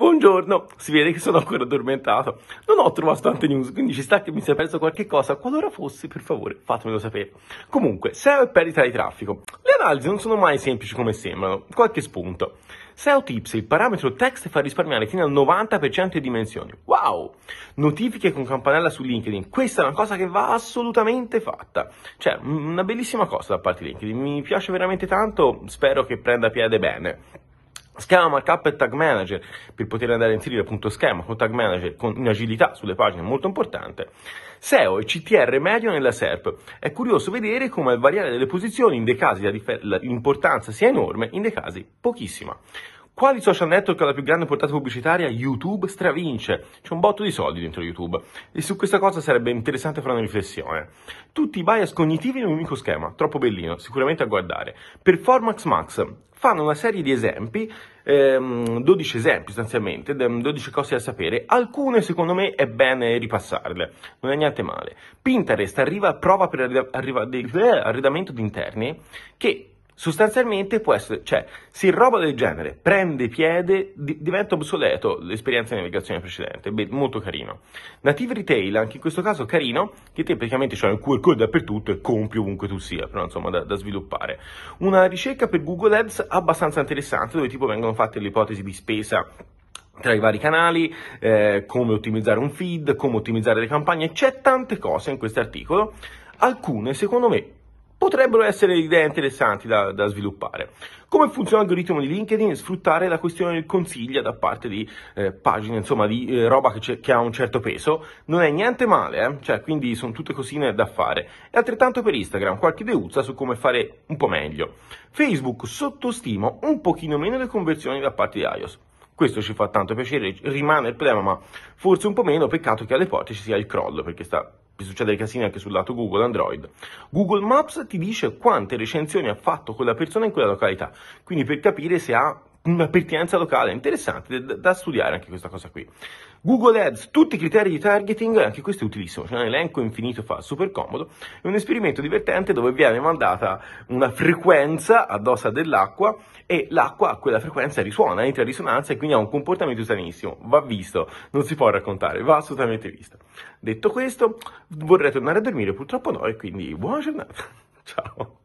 Buongiorno, si vede che sono ancora addormentato. Non ho trovato tante news, quindi ci sta che mi sia perso qualche cosa. Qualora fossi, per favore, fatemelo sapere. Comunque, SEO e perdita di traffico. Le analisi non sono mai semplici come sembrano. Qualche spunto. SEO Tips, il parametro text fa risparmiare fino al 90% di dimensioni. Wow! Notifiche con campanella su LinkedIn. Questa è una cosa che va assolutamente fatta. Cioè, una bellissima cosa da parte di LinkedIn. Mi piace veramente tanto, spero che prenda piede bene. Schema markup e tag manager per poter andare a inserire appunto schema con tag manager con agilità sulle pagine molto importante. SEO e CTR medio nella SERP. È curioso vedere come al variare delle posizioni in dei casi l'importanza sia enorme, in dei casi pochissima. Quali social network ha la più grande portata pubblicitaria? YouTube stravince. C'è un botto di soldi dentro YouTube. E su questa cosa sarebbe interessante fare una riflessione. Tutti i bias cognitivi in un unico schema. Troppo bellino, sicuramente a guardare. Performance Max fanno una serie di esempi, ehm, 12 esempi sostanzialmente, 12 cose da sapere, alcune secondo me è bene ripassarle, non è niente male. Pinterest arriva a prova per arriva, arriva, di, eh, arredamento di interni che sostanzialmente può essere, cioè, se roba del genere prende piede, di, diventa obsoleto l'esperienza di navigazione precedente, Beh, molto carino. Native Retail, anche in questo caso carino, che te praticamente c'è un QR code dappertutto e compri ovunque tu sia, però insomma da, da, sviluppare. Una ricerca per Google Ads abbastanza interessante, dove tipo vengono fatte le ipotesi di spesa tra i vari canali, eh, come ottimizzare un feed, come ottimizzare le campagne, c'è tante cose in questo articolo, alcune secondo me potrebbero essere idee interessanti da, da, sviluppare. Come funziona l'algoritmo di LinkedIn? Sfruttare la questione del consiglio da parte di eh, pagine, insomma, di eh, roba che, che, ha un certo peso, non è niente male, eh? cioè, quindi sono tutte cosine da fare. E altrettanto per Instagram, qualche deuzza su come fare un po' meglio. Facebook sottostimo un pochino meno le conversioni da parte di iOS. Questo ci fa tanto piacere, rimane il problema, ma forse un po' meno, peccato che alle porte ci sia il crollo, perché sta succede il casino anche sul lato Google Android, Google Maps ti dice quante recensioni ha fatto quella persona in quella località, quindi per capire se ha una pertinenza locale, interessante, da, da, studiare anche questa cosa qui. Google Ads, tutti i criteri di targeting, anche questo è utilissimo, c'è un elenco infinito, fa super comodo, è un esperimento divertente dove viene mandata una frequenza addosso dell'acqua e l'acqua a quella frequenza risuona, entra in risonanza e quindi ha un comportamento stranissimo, va visto, non si può raccontare, va assolutamente visto. Detto questo, vorrei tornare a dormire, purtroppo no, e quindi buona giornata, ciao!